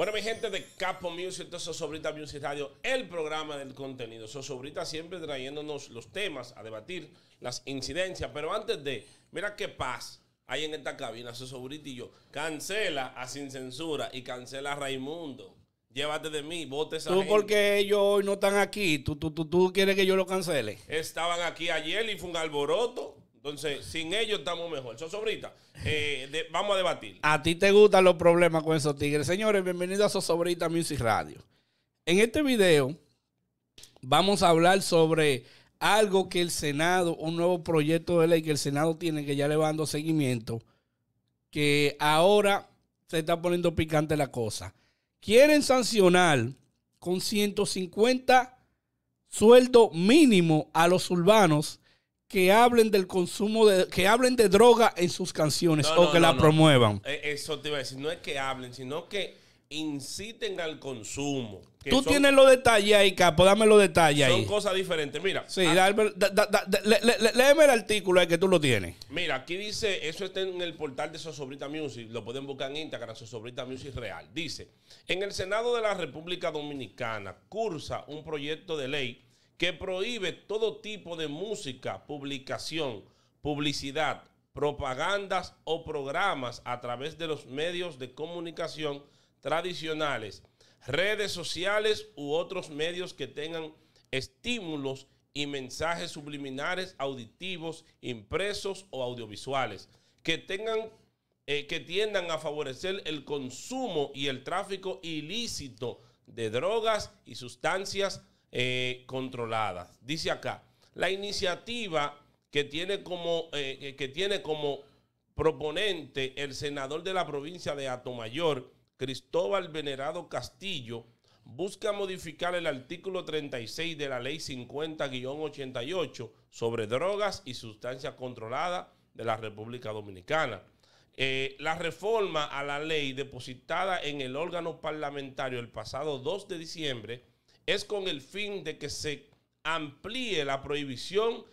Bueno, mi gente de Capo Music, esto es Sosobrita Music Radio, el programa del contenido. Sosobrita siempre trayéndonos los temas a debatir, las incidencias. Pero antes de, mira qué paz hay en esta cabina, Sosobrita y yo. Cancela a Sin Censura y cancela a Raimundo. Llévate de mí, vote esa Tú porque ellos hoy no están aquí, tú, tú, tú, tú quieres que yo lo cancele. Estaban aquí ayer y fue un alboroto. Entonces, sin ellos estamos mejor. Sosobrita, eh, vamos a debatir. A ti te gustan los problemas con esos tigres. Señores, bienvenidos a Sosobrita Music Radio. En este video vamos a hablar sobre algo que el Senado, un nuevo proyecto de ley que el Senado tiene que ya le va dando seguimiento, que ahora se está poniendo picante la cosa. Quieren sancionar con 150 sueldo mínimo a los urbanos que hablen del consumo de que hablen de droga en sus canciones o que la promuevan. Eh, eso te iba a decir, no es que hablen, sino que inciten al consumo. Tú tienes los detalles ahí, capo, dame los detalles ahí. Son cosas diferentes, mira. Sí, léeme el artículo que tú lo tienes. Mira, aquí dice, eso está en el portal de Sosobrita Music, lo pueden buscar en Instagram, Sosobrita Music Real. Dice, en el Senado de la República Dominicana cursa un proyecto de ley que prohíbe todo tipo de música, publicación, publicidad, propagandas o programas a través de los medios de comunicación tradicionales, redes sociales u otros medios que tengan estímulos y mensajes subliminares auditivos, impresos o audiovisuales, que tengan eh, que tiendan a favorecer el consumo y el tráfico ilícito de drogas y sustancias eh, controladas. Dice acá, la iniciativa que tiene como, eh, eh, que tiene como proponente el senador de la provincia de Atomayor, Cristóbal Venerado Castillo, busca modificar el artículo 36 de la ley 50-88 sobre drogas y sustancias controladas de la República Dominicana. la reforma a la ley depositada en el órgano parlamentario el pasado 2 de diciembre es con el fin de que se amplíe la prohibición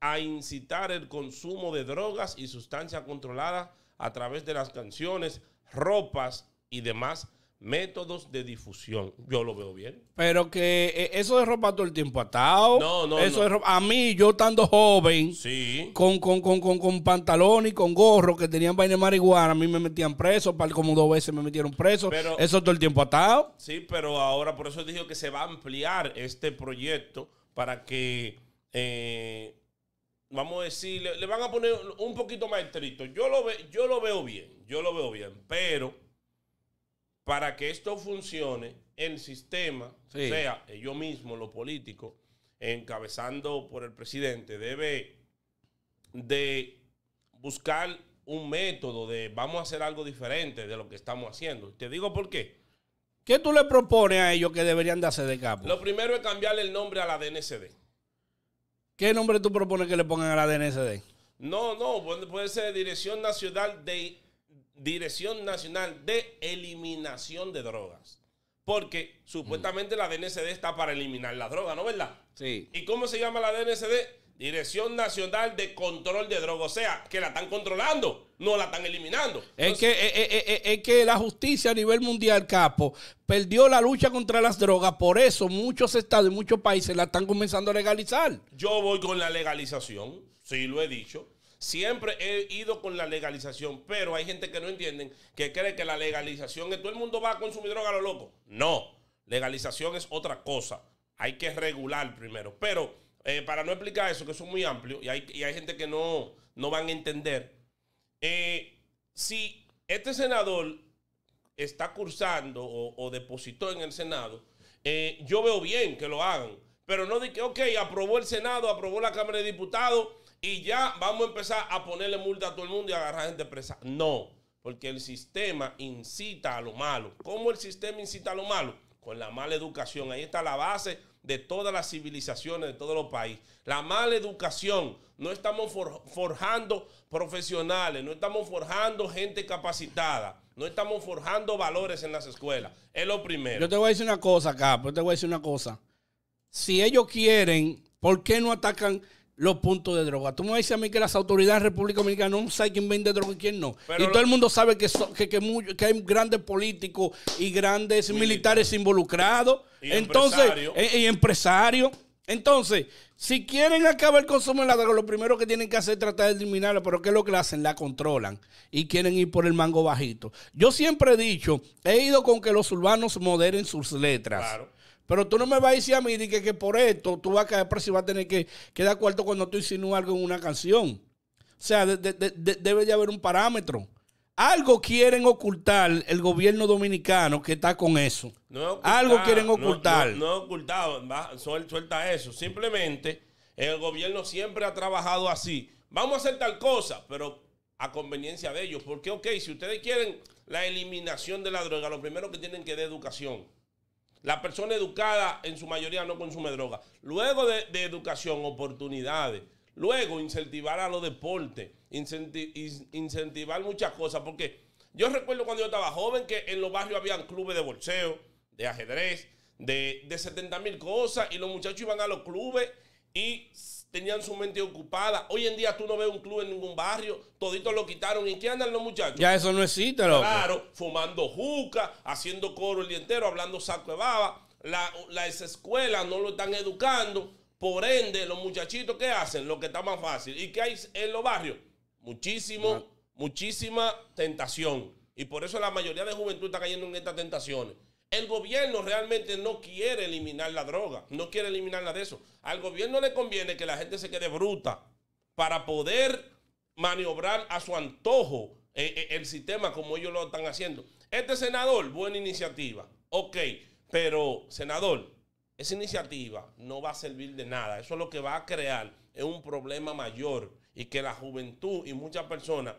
a incitar el consumo de drogas y sustancias controladas a través de las canciones, ropas y demás Métodos de difusión. Yo lo veo bien. Pero que eh, eso de ropa todo el tiempo atado. No, no. Eso a mí, yo estando joven, sí. con, con, con, con, pantalón y con gorro que tenían vaina marihuana, a mí me metían preso, para como dos veces me metieron preso. Pero, eso todo el tiempo atado. Sí, pero ahora por eso dije que se va a ampliar este proyecto para que, eh, vamos a decir, le, van a poner un poquito más estricto. Yo lo, yo lo veo bien, yo lo veo bien, pero para que esto funcione, el sistema, sea yo mismo, lo político, encabezando por el presidente, debe de buscar un método de vamos a hacer algo diferente de lo que estamos haciendo. Te digo por qué. ¿Qué tú le propones a ellos que deberían de hacer de capo? Lo primero es cambiarle el nombre a la DNCD. ¿Qué nombre tú propones que le pongan a la DNCD? No, no, puede ser Dirección Nacional de Dirección Nacional de Eliminación de Drogas. Porque supuestamente la DNCD está para eliminar las drogas, ¿no verdad? Sí. ¿Y cómo se llama la DNCD? Dirección Nacional de Control de Drogas. O sea, que la están controlando, no la están eliminando. es, que, eh, eh, eh, es, que la justicia a nivel mundial, capo, perdió la lucha contra las drogas. Por eso muchos estados y muchos países la están comenzando a legalizar. Yo voy con la legalización, sí lo he dicho. Siempre he ido con la legalización, pero hay gente que no entienden, que cree que la legalización es todo el mundo va a consumir droga a lo loco. No, legalización es otra cosa. Hay que regular primero. Pero eh, para no explicar eso, que es muy amplio y hay, gente que no, no van a entender, eh, si este senador está cursando o, depositó en el Senado, eh, yo veo bien que lo hagan. Pero no de que, ok, aprobó el Senado, aprobó la Cámara de Diputados, y ya vamos a empezar a ponerle multa a todo el mundo y agarrar gente presa. No, porque el sistema incita a lo malo. ¿Cómo el sistema incita a lo malo? Con la mala educación. Ahí está la base de todas las civilizaciones, de todos los países. La mala educación. No estamos forjando profesionales, no estamos forjando gente capacitada, no estamos forjando valores en las escuelas. Es lo primero. Yo te voy a decir una cosa, Capo, yo te voy a decir una cosa. Si ellos quieren, ¿por qué no atacan? los puntos de droga. Tú me dices a mí que las autoridades de República Dominicana no saben quién vende droga y quién no. y todo el mundo sabe que, que, que, hay grandes políticos y grandes militares involucrados. Y Entonces, eh, y empresarios. Entonces, si quieren acabar el consumo de la droga, lo primero que tienen que hacer es tratar de eliminarla, pero ¿qué es lo que hacen? La controlan y quieren ir por el mango bajito. Yo siempre he dicho, he ido con que los urbanos moderen sus letras. Pero tú no me vas a decir a mí que, que por esto tú vas a caer preso y vas a tener que, quedar dar cuarto cuando tú insinúas algo en una canción. O sea, debe de haber un parámetro. Algo quieren ocultar el gobierno dominicano que está con eso. Algo quieren ocultar. No, no, ocultado, suelta eso. Simplemente el gobierno siempre ha trabajado así. Vamos a hacer tal cosa, pero a conveniencia de ellos. Porque, ok, si ustedes quieren la eliminación de la droga, lo primero que tienen que dar es educación. La persona educada en su mayoría no consume droga. Luego de, educación, oportunidades. Luego, incentivar a los deportes. incentivar muchas cosas. Porque yo recuerdo cuando yo estaba joven que en los barrios habían clubes de bolseo, de ajedrez, de, de 70 mil cosas. Y los muchachos iban a los clubes y tenían su mente ocupada. Hoy en día tú no ves un club en ningún barrio, toditos lo quitaron. ¿En qué andan los muchachos? Ya eso no existe, loco. Claro, fumando juca, haciendo coro el día entero, hablando saco de baba. La, la escuela no lo están educando. Por ende, los muchachitos, ¿qué hacen? Lo que está más fácil. ¿Y qué hay en los barrios? Muchísimo, muchísima tentación. Y por eso la mayoría de juventud está cayendo en estas tentaciones. El gobierno realmente no quiere eliminar la droga, no quiere eliminarla de eso. Al gobierno le conviene que la gente se quede bruta para poder maniobrar a su antojo eh, eh, el sistema como ellos lo están haciendo. Este senador, buena iniciativa, ok, pero senador, esa iniciativa no va a servir de nada. Eso es lo que va a crear es un problema mayor y que la juventud y muchas personas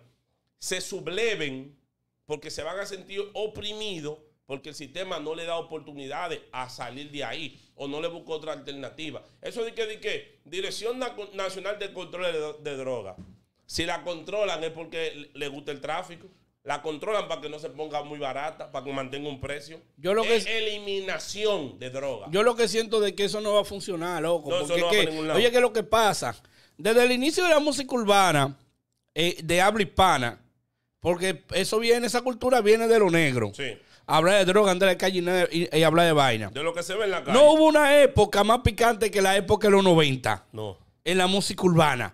se subleven porque se van a sentir oprimidos porque el sistema no le da oportunidades a salir de ahí o no le busca otra alternativa. Eso de que, Dirección Nacional de Control de, Drogas, si la controlan es porque le gusta el tráfico. La controlan para que no se ponga muy barata, para que mantenga un precio. Yo lo que es eliminación de droga Yo lo que siento de que eso no va a funcionar, loco. porque que, oye, que lo que pasa, desde el inicio de la música urbana, eh, de habla hispana, porque eso viene, esa cultura viene de lo negro. Sí hablar de droga, andar en la calle y, habla hablar de vaina. De lo que se ve en la calle. No hubo una época más picante que la época de los 90. No. En la música urbana.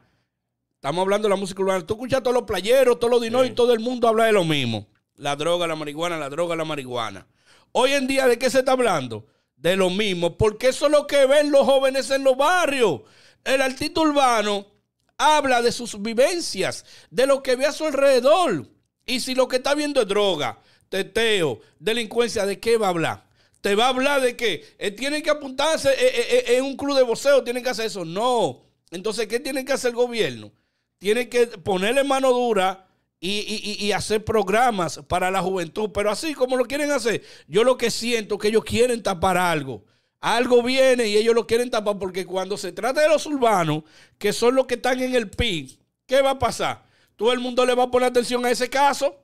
Estamos hablando de la música urbana. Tú escuchas todos los playeros, todos los dinos y todo el mundo habla de lo mismo. La droga, la marihuana, la droga, la marihuana. Hoy en día, ¿de qué se está hablando? De lo mismo. Porque eso es lo que ven los jóvenes en los barrios. El artista urbano habla de sus vivencias, de lo que ve a su alrededor. Y si lo que está viendo es droga, teteo, delincuencia, ¿de qué va a hablar? Te va a hablar de qué? Eh, tienen que apuntarse eh, eh, en un club de voceo, tienen que hacer eso. No. Entonces, ¿qué tiene que hacer el gobierno? Tienen que ponerle mano dura y, y, hacer programas para la juventud. Pero así como lo quieren hacer, yo lo que siento es que ellos quieren tapar algo. Algo viene y ellos lo quieren tapar porque cuando se trata de los urbanos, que son los que están en el pin, ¿qué va a pasar? Todo el mundo le va a poner atención a ese caso.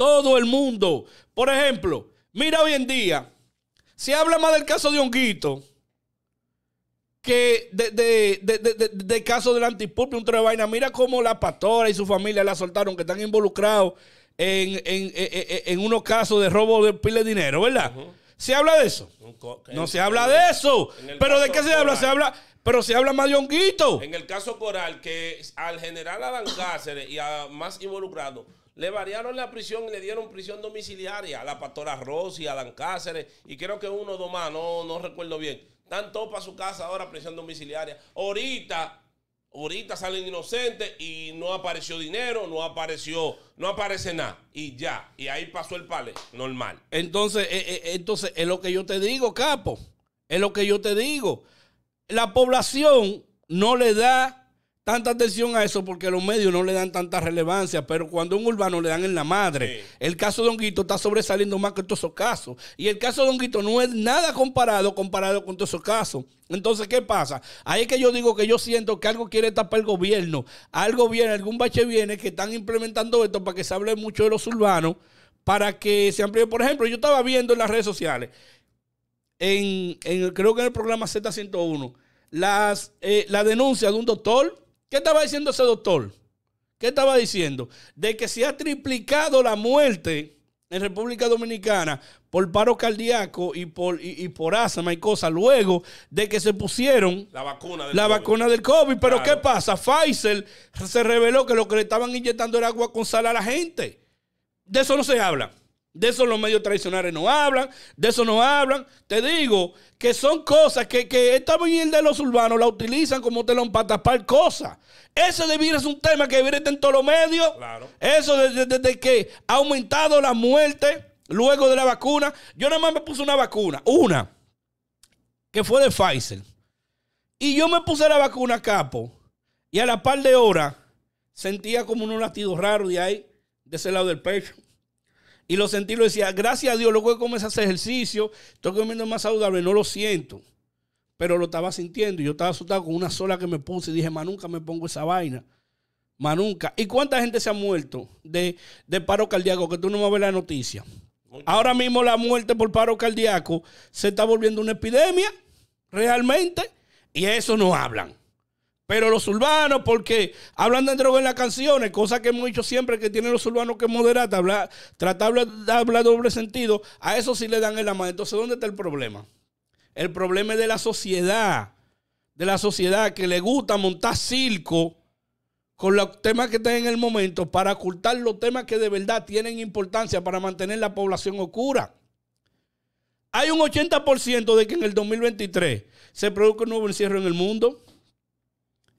Todo el mundo. Por ejemplo, mira hoy en día, se habla más del caso de Honguito que de, de, caso del antipulpo, un de vaina. Mira cómo la pastora y su familia la soltaron, que están involucrados en, unos casos de robo de pile de dinero, ¿verdad? ¿Se habla de eso? No se habla de eso. ¿Pero de qué se habla? Se habla... Pero se habla más de honguito. En el caso Coral, que al general Adán Cáceres y a más involucrado le variaron la prisión y le dieron prisión domiciliaria a la pastora Rossi, a Dan Cáceres y creo que uno o dos más, no, no recuerdo bien. Están todos para su casa ahora, prisión domiciliaria. Ahorita, ahorita salen inocentes y no apareció dinero, no apareció, no aparece nada. Y ya, y ahí pasó el pale, normal. Entonces, eh, eh, entonces, es lo que yo te digo, capo. Es lo que yo te digo. La población no le da tanta atención a eso porque los medios no le dan tanta relevancia, pero cuando un urbano le dan en la madre, el caso de Honguito está sobresaliendo más que todos esos casos. Y el caso de Honguito no es nada comparado, comparado con todos esos casos. Entonces, ¿qué pasa? Ahí es que yo digo que yo siento que algo quiere tapar el gobierno. Algo viene, algún bache viene que están implementando esto para que se hable mucho de los urbanos, para que se amplíe. Por ejemplo, yo estaba viendo en las redes sociales, en, creo que en el programa Z101, las, eh, la denuncia de un doctor ¿Qué estaba diciendo ese doctor? ¿Qué estaba diciendo? De que se ha triplicado la muerte en República Dominicana por paro cardíaco y por, y, por asma y cosas, luego de que se pusieron la vacuna del, la COVID. Vacuna del COVID. Pero ¿qué pasa? Pfizer se reveló que lo que le estaban inyectando era agua con sal a la gente. De eso no se habla. De eso los medios tradicionales no hablan, de eso no hablan. Te digo que son cosas que, que esta de los urbanos la utilizan como telón para tapar cosas. Ese debiera es un tema que debiera estar en todos los medios. Eso desde, que ha aumentado la muerte luego de la vacuna. Yo nada más me puse una vacuna, una, que fue de Pfizer. Y yo me puse la vacuna, capo, y a la par de horas sentía como unos latidos raros de ahí, de ese lado del pecho. Y lo sentí, lo decía, gracias a Dios, luego de a ese ejercicio, estoy comiendo más saludable, no lo siento. Pero lo estaba sintiendo. Yo estaba asustado con una sola que me puse y dije, más nunca me pongo esa vaina. Más nunca. ¿Y cuánta gente se ha muerto de, paro cardíaco? Que tú no me ver la noticia. Ahora mismo la muerte por paro cardíaco se está volviendo una epidemia, realmente, y eso no hablan. Pero los urbanos, porque hablan de droga en las canciones, cosa que hemos dicho siempre que tienen los urbanos que moderar, habla, tratar de hablar doble sentido, a eso sí le dan el amado. Entonces, ¿dónde está el problema? El problema es de la sociedad, de la sociedad que le gusta montar circo con los temas que están en el momento para ocultar los temas que de verdad tienen importancia para mantener la población oscura. Hay un 80% de que en el 2023 se produzca un nuevo encierro en el mundo.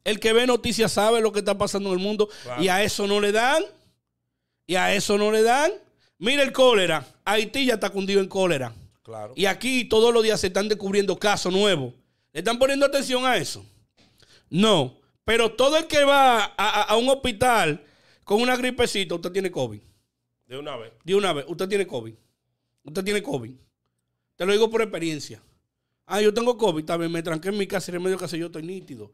El que ve noticias sabe lo que está pasando en el mundo y a eso no le dan. Y a eso no le dan. Mira el cólera. Haití ya está cundido en cólera. Claro. Y aquí todos los días se están descubriendo casos nuevos. ¿Le están poniendo atención a eso? No. Pero todo el que va a, un hospital con una gripecita, usted tiene COVID. De una vez. De una vez. Usted tiene COVID. Usted tiene COVID. Te lo digo por experiencia. Ah, yo tengo COVID, también me tranqué en mi casa y medio que casa yo estoy nítido.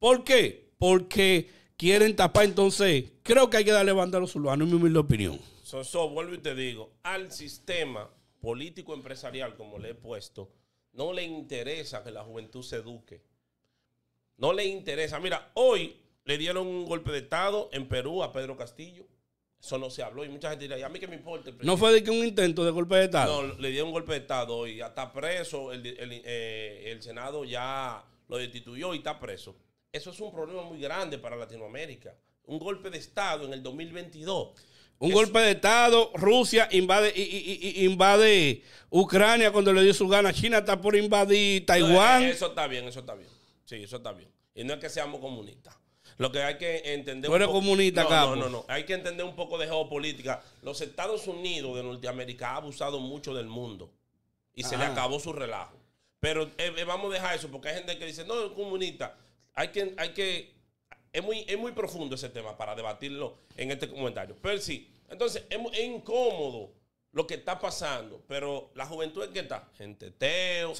¿Por qué? Porque quieren tapar, entonces creo que hay que darle banda a los urbanos, en mi humilde opinión. Soso, vuelvo y te digo, al sistema político empresarial, como le he puesto, no le interesa que la juventud se eduque. No le interesa. Mira, hoy le dieron un golpe de Estado en Perú a Pedro Castillo. Eso no se habló y mucha gente dirá, a mí qué me importa? ¿No fue de que un intento de golpe de Estado? No, le dieron un golpe de Estado y está preso. el eh, Senado ya lo destituyó y está preso. Eso es un problema muy grande para Latinoamérica. Un golpe de Estado en el 2022. Un golpe de Estado, Rusia invade, invade Ucrania cuando le dio su gana. China está por invadir Taiwán. eso está bien, eso está bien. Sí, eso está bien. Y no es que seamos comunistas. Lo que hay que entender. Tú comunista, no, no, no, no. Hay que entender un poco de geopolítica. Los Estados Unidos de Norteamérica han abusado mucho del mundo y se le acabó su relajo. Pero eh, eh, vamos a dejar eso porque hay gente que dice, no, es comunista hay que, hay que es muy, es muy profundo ese tema para debatirlo en este comentario. Pero sí, entonces es, incómodo lo que está pasando, pero la juventud en qué está, en teo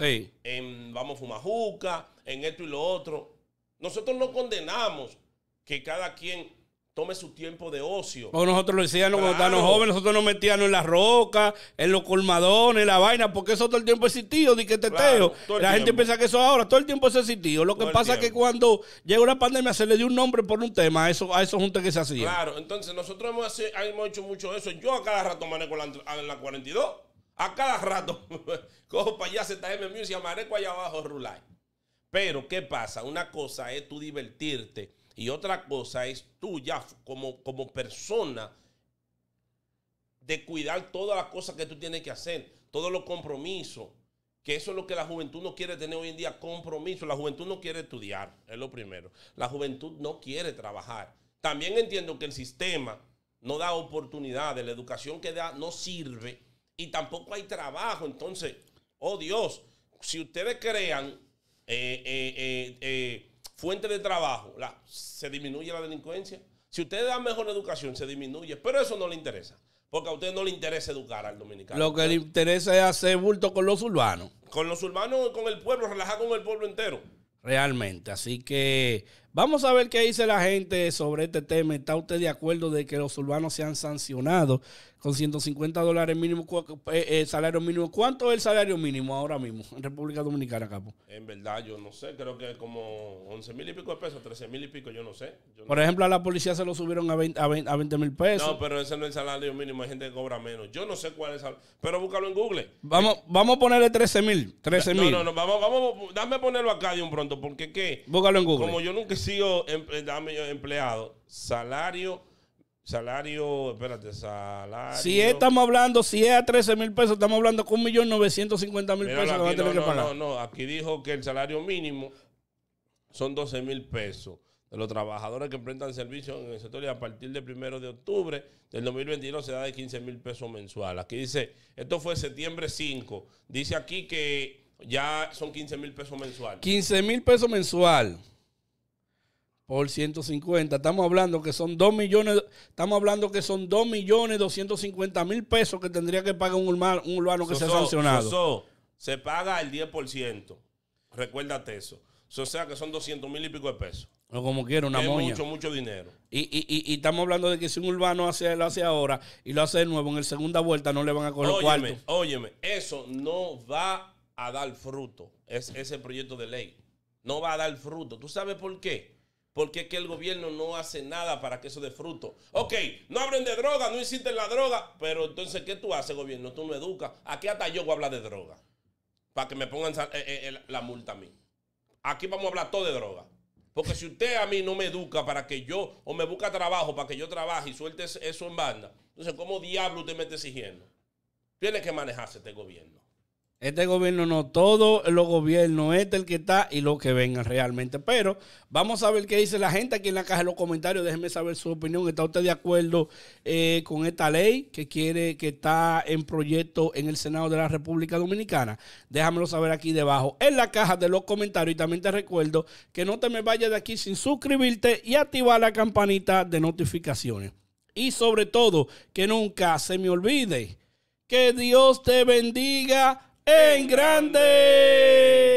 en vamos a fumar juca, en esto y lo otro. Nosotros no condenamos que cada quien tome su tiempo de ocio. nosotros lo decíamos cuando estábamos jóvenes, nosotros nos metíamos en la roca, en los colmadones, en la vaina, porque eso todo el tiempo existió, di que teteo. la gente piensa que eso ahora, todo el tiempo eso existió. Lo que pasa es que cuando llega una pandemia se le dio un nombre por un tema, a eso, a esos juntos que se hacían. Claro, entonces nosotros hemos, hecho mucho eso. Yo a cada rato manejo la, la 42, a cada rato cojo para allá y se Manejo allá abajo Rulay. Pero, ¿qué pasa? Una cosa es tú divertirte y otra cosa es tú ya como, como persona de cuidar todas las cosas que tú tienes que hacer, todos los compromisos. Que eso es lo que la juventud no quiere tener hoy en día, compromiso. La juventud no quiere estudiar, es lo primero. La juventud no quiere trabajar. También entiendo que el sistema no da oportunidades, la educación que da no sirve y tampoco hay trabajo. Entonces, oh Dios, si ustedes crean eh, eh, eh, fuente de trabajo, la, se disminuye la delincuencia. Si usted da mejor educación, se disminuye, pero eso no le interesa. Porque a usted no le interesa educar al dominicano. Lo que le interesa es hacer bulto con los urbanos. Con los urbanos, con el pueblo, relajar con el pueblo entero. Realmente. Así que Vamos a ver qué dice la gente sobre este tema. ¿Está usted de acuerdo de que los urbanos sean sancionados con 150 dólares mínimo, eh, eh, salario mínimo? ¿Cuánto es el salario mínimo ahora mismo en República Dominicana, Capo? En verdad, yo no sé. Creo que como 11 mil y pico de pesos, 13 mil y pico, yo no sé. Por ejemplo, a la policía se lo subieron a 20 mil a 20, pesos. No, pero ese no es el salario mínimo. Hay gente que cobra menos. Yo no sé cuál es el Pero búscalo en Google. Vamos, vamos a ponerle 13 mil. 13 mil. No, no, no. Vamos, vamos, dame ponerlo acá de un pronto, porque qué. Búscalo en Google. Como yo nunca CEO em-, eh, eh, empleado, salario, salario, espérate, salario. Si estamos hablando, si es a 13 mil pesos, estamos hablando con 1.950.000 pesos que va no, No, no, aquí dijo que el salario mínimo son 12 mil pesos de los trabajadores que prestan servicio en el sector y a partir del primero de octubre del 2021 se da de 15 mil pesos mensual. Aquí dice, esto fue septiembre 5, dice aquí que ya son 15 mil pesos mensual. 15 mil pesos mensual por 150. Estamos hablando que son 2 millones, estamos hablando que son 2 millones 250 mil pesos que tendría que pagar un urbano, un que sea sancionado. Eso se paga el 10%. Recuérdate eso. O sea que son 200 mil y pico de pesos. O como quiera, una es mucho, mucho dinero. Y, y, y, estamos hablando de que si un urbano hace, lo hace ahora y lo hace de nuevo en la segunda vuelta, no le van a coger óyeme, cuarto. Óyeme, eso no va a dar fruto. Es ese proyecto de ley. No va a dar fruto. ¿Tú sabes por qué? Porque es que el gobierno no hace nada para que eso dé fruto. Ok, no hablen de droga, no inciten la droga. Pero entonces, ¿qué tú haces, gobierno? Tú no educas. Aquí hasta yo voy a hablar de droga? Para que me pongan eh, eh, la multa a mí. Aquí vamos a hablar todo de droga. Porque si usted a mí no me educa para que yo, o me busca trabajo para que yo trabaje y suelte eso en banda, entonces, ¿cómo diablo usted me está exigiendo? Tiene que manejarse este gobierno. Este gobierno no, todos los gobiernos, este el que está y lo que vengan realmente. Pero vamos a ver qué dice la gente aquí en la caja de los comentarios. Déjenme saber su opinión. ¿Está usted de acuerdo eh, con esta ley que quiere, que está en proyecto en el Senado de la República Dominicana? Déjamelo saber aquí debajo en la caja de los comentarios. Y también te recuerdo que no te me vayas de aquí sin suscribirte y activar la campanita de notificaciones. Y sobre todo, que nunca se me olvide que Dios te bendiga en grande.